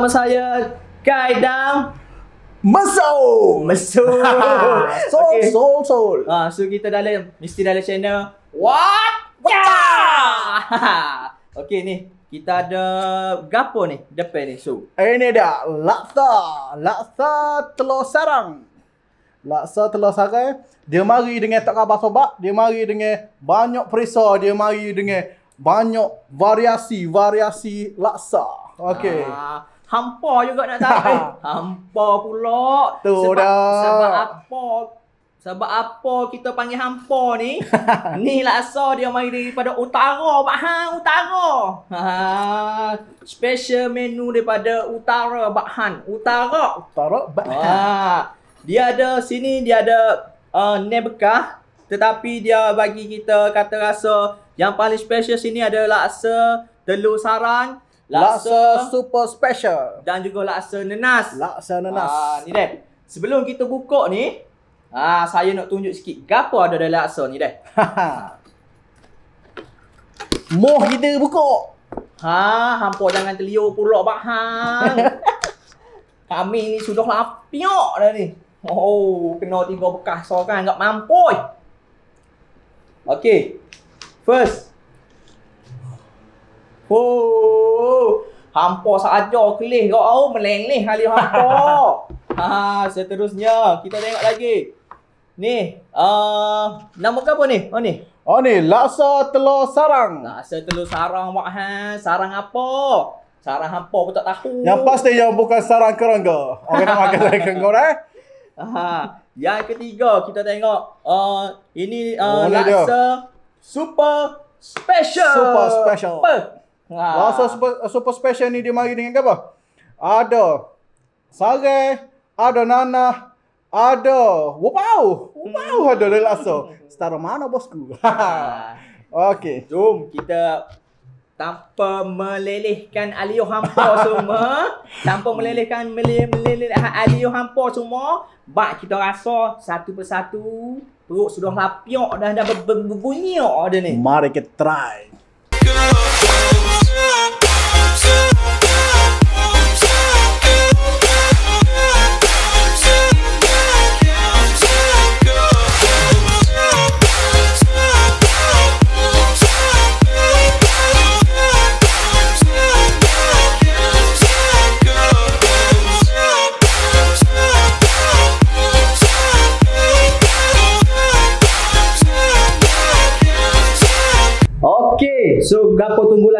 bersama saya Kaidang Meso Meso Soul okay. Soul Soul ha, ah, So kita dalam Mesti dalam channel What Yeah Okay ni Kita ada Gapo ni Depan ni So Ini dah Laksa Laksa Telur sarang Laksa telur sarang eh. Dia mari dengan Tak kabar sobat Dia mari dengan Banyak perisa Dia mari dengan Banyak Variasi Variasi Laksa Okay ha. Ah, hampa juga nak tahu. hampa pula. Tu sebab, dah. Sebab apa sebab apa kita panggil hampa ni? ni lah asal dia mari daripada utara. Bak ha, utara. Ha, special menu daripada utara Bak Han. Utara. Utara Bak Ha, dia ada sini, dia ada uh, nebekah. Tetapi dia bagi kita kata rasa yang paling special sini adalah laksa, telur sarang, laksa super special dan juga laksa nenas. Laksa nenas. Ah ni deh. Sebelum kita buka ni, ah saya nak tunjuk sikit gapo ada dalam laksa ni deh. Moh kita buka. Ha, hampa jangan terliur pula bang Kami ni sudah lapiok dah ni. Oh, kena tiga bekas so kan enggak mampu. Okay, First, Oh, hampa saja kelih kau au oh, melenih kali hampa. ha, seterusnya kita tengok lagi. Ni, uh, nama apa ni? Oh ni. Oh ni, laksa telur sarang. Laksa telur sarang wak ha, sarang apa? Sarang hampa pun tak tahu. Yang pasti yang bukan sarang kerangga. Oh, Orang nak makan sarang kerangga eh. Ha. Yang ketiga kita tengok uh, ini uh, oh, laksa dia. super special. Super special. Apa? Ha. Rasa super, super special ni dia mari dengan apa? Ada sare, ada nanah, ada wapau. Wapau hmm. ada dah rasa. Setara mana bosku? ha. Okey. Jom kita tanpa melelehkan alio hampa semua tanpa melelehkan meleleh alio hampa semua bak kita rasa satu persatu perut sudah lapiok dah dah berbunyi ada ni mari kita try Go.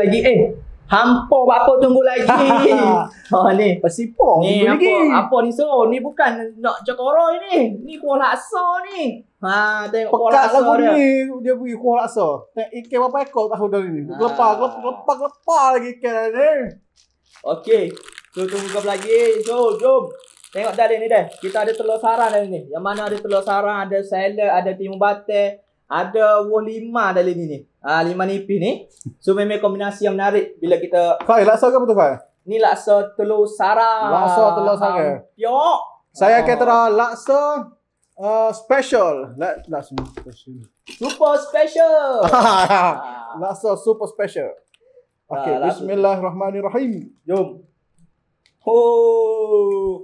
lagi eh Hampa apa tunggu lagi. Ha oh, ni, pasipo tunggu apa, lagi. Apa ni so? Ni bukan nak cokoro ini Ni kuah laksa ni. Ha tengok Pekat kuah laksa dia. ni. Dia pergi kuah laksa. Tak ikan berapa ekor tahu dah ni. Lepas ha. lepas lepa lagi ikan dah ni. Okey. So tunggu kau lagi. So jom. Tengok dah ni dah. Kita ada telur sarang dah ni. Yang mana ada telur sarang, ada salad, ada timun batai, ada buah lima dah ni ni uh, lima nipis ni. So memang kombinasi yang menarik bila kita Fai, laksa ke apa tu Fai? Ni laksa telur sara. Laksa telur sara. Yo. Saya ah. akan tera laksa uh, special. Let, laksa special. Super special. Ah. laksa super special. Okay, nah, bismillahirrahmanirrahim. Jom. Oh.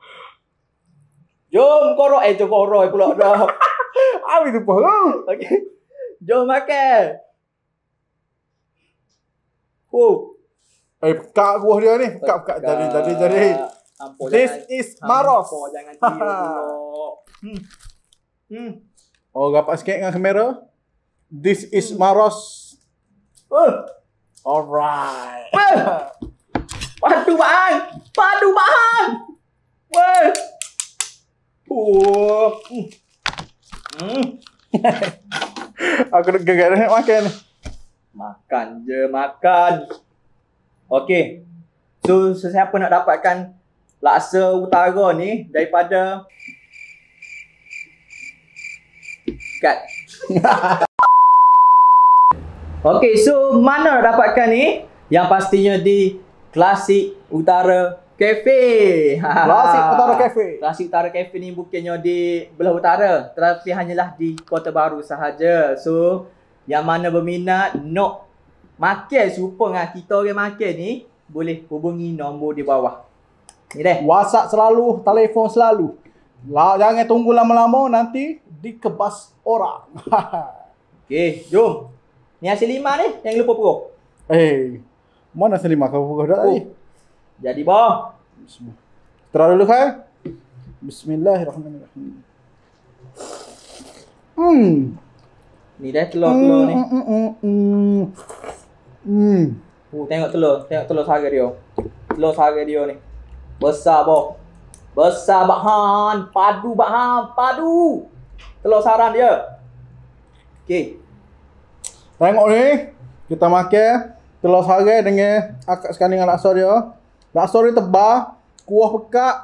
Jom korok eh jom korok eh, pula dah. Ami tu pahang. Okay. Jom makan. Oh. Eh, pekat buah dia ni. Pekat, pekat. Jari, jari, jari. Ampun, This jangan, is Maros. Ampun, jangan tiru. Oh, rapat sikit dengan kamera. This is hmm. Maros. Oh. Alright. Eh. Padu bahan. Padu bahan. Wah. Oh. hmm. hmm. Aku nak gegar nak makan. Makan je, makan. Okey. So, sesiapa nak dapatkan laksa utara ni daripada Kat. okay, so mana dapatkan ni? Yang pastinya di Klasik Utara Cafe. Klasik Utara Cafe. Klasik Utara Cafe ni bukannya di belah utara tetapi hanyalah di Kota Baru sahaja. So yang mana berminat nak makan serupa dengan kita orang makan ni boleh hubungi nombor di bawah. Ni deh. WhatsApp selalu, telefon selalu. Lah jangan tunggu lama-lama nanti dikebas orang. Okey, jom. Ni hasil lima ni, jangan lupa pukul. Eh, mana hasil lima kau pukul dah oh. tadi? Jadi boh. Terus dulu kan? Bismillahirrahmanirrahim. Hmm. Ni dah telur telur ni. Hmm. Hmm. Hmm. Hmm. Uh, tengok telur, tengok telur sahaja dia. Telur sahaja dia ni. Besar boh. Besar bahan, padu bahan, padu. Telur saran dia. Okay. Tengok ni, kita makan telur sahaja dengan akak sekali dengan laksa dia. Nak sore tebal, kuah pekat.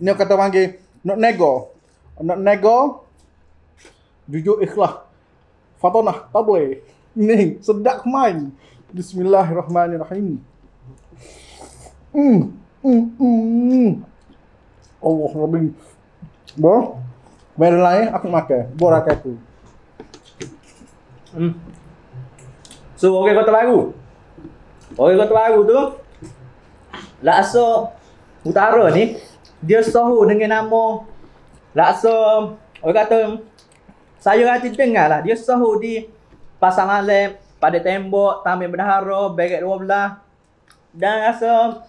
Ni kata panggil nak nego. Nak nego. Jujur ikhlas. Fatonah, tak boleh. Ni sedap main. Bismillahirrahmanirrahim. Hmm, hmm, hmm. Allah Rabbi. Bo. Mari lain aku makan. Bo rakai tu. Hmm. So, okey kota baru. Okey kota baru tu. Laksa Utara ni dia sahu dengan nama Laksa orang kata saya hati dengar lah dia sahu di Pasar Malam pada tembok Tamir Berdahara Beret 12 dan rasa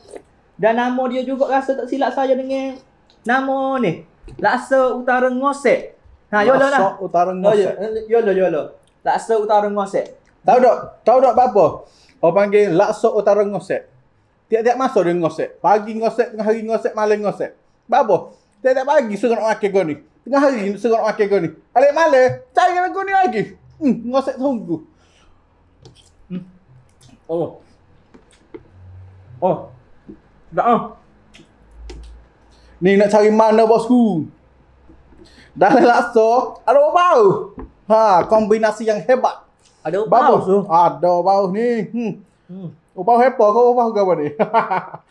dan nama dia juga rasa tak silap saya dengan nama ni Laksa Utara Ngosek Ha yolo lah. Laksa Utara oh, Ngosek. Yolo yolo. Laksa Utara Ngosek. Tahu tak? Tahu tak apa? Orang panggil Laksa Utara Ngosek. Tiap-tiap masa dia ngosek. Pagi ngosek, tengah hari ngosek, malam ngosek. Apa? Tiap-tiap pagi suruh nak makan kau ni. Tengah hari suruh nak makan kau ni. Alik malam, cari dengan kau ni lagi. Hmm, ngosek tunggu. Hmm. Oh. Oh. Tak ah. Oh. Ni nak cari mana bosku? Dah lah laksa. Ada bau. Ha, kombinasi yang hebat. Ada bau. Ada bau ni. Hmm. hmm. Ubah hepa ke ubah ke apa ni?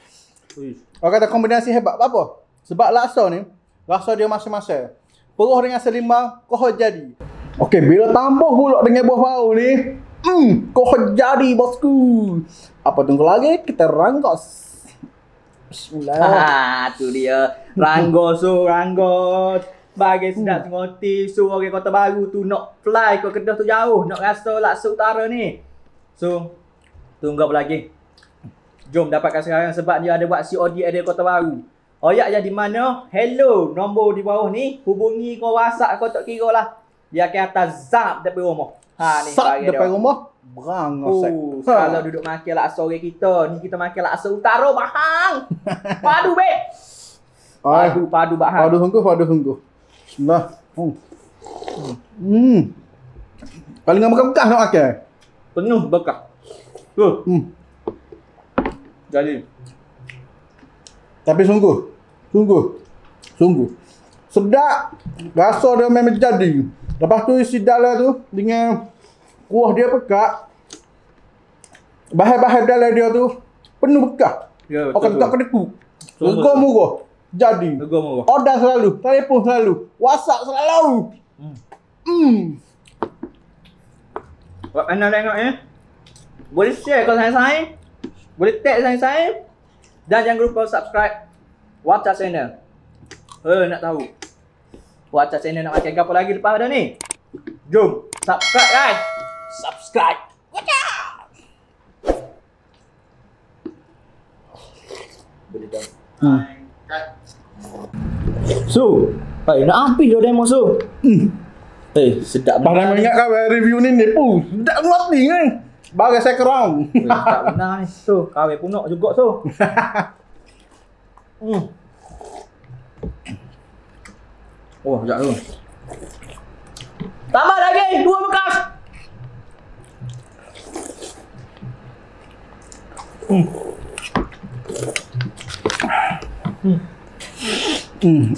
Orang kata kombinasi hebat. Apa? Sebab laksa ni, laksa dia masing-masing. Peruh dengan selima, kau jadi. Okey, bila tambah pula dengan buah bau ni, hmm, kau jadi bosku. Apa tunggu lagi? Kita rangkos. Bismillah. Ah, tu dia. Ranggos, so oh, ranggos. Bagi hmm. sedap hmm. ngoti so orang kota baru tu nak fly ke kedah tu jauh nak rasa laksa utara ni. So, Tunggu apa lagi? Jom dapatkan sekarang sebab dia ada buat COD ada kota baru. Oyak yang di mana? Hello, nombor di bawah ni. Hubungi kau WhatsApp kau tak kira lah. Dia akan atas zap depan rumah. Ha ni zap depan rumah. Berang oh, ha. Kalau duduk makan lah sore kita. Ni kita makan lah sore utara bahang. padu be. Padu, padu bahang. Padu sungguh, padu sungguh. Bismillah. Hmm. Hmm. Paling dengan bekas-bekas nak makan. Penuh bekas. Go. Hmm. Jadi. Tapi sungguh. Sungguh. Sungguh. Sedap. Rasa dia memang jadi. Lepas tu isi dalam tu dengan kuah dia pekat. Bahan-bahan dalam dia tu penuh pekat. Ya, Okey, tak kena ku. Lego mugo. Jadi. Lego mugo. Order selalu, telefon selalu, WhatsApp selalu. Hmm. Hmm. Buat panel tengok ya. Eh? Boleh share kalau sign-sign. Eh? Boleh tag sign-sign. Eh? Dan jangan lupa subscribe Wacha Channel. Eh, nak tahu. Wacha Channel nak makan apa lagi lepas ada ni? Jom, subscribe guys. Subscribe. Wacha. Boleh dah. Hmm. So, eh hey, nak api dah demo so. Hmm. Eh, hey, sedap. Barang ingat kau eh, review ni ni pun sedap ngati kan. Baru saya kerong. Tak benar ni. So, kawai punok juga tu. hmm. Oh, sekejap tu. Tambah lagi dua bekas. Hmm. Hmm. hmm.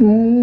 hmm.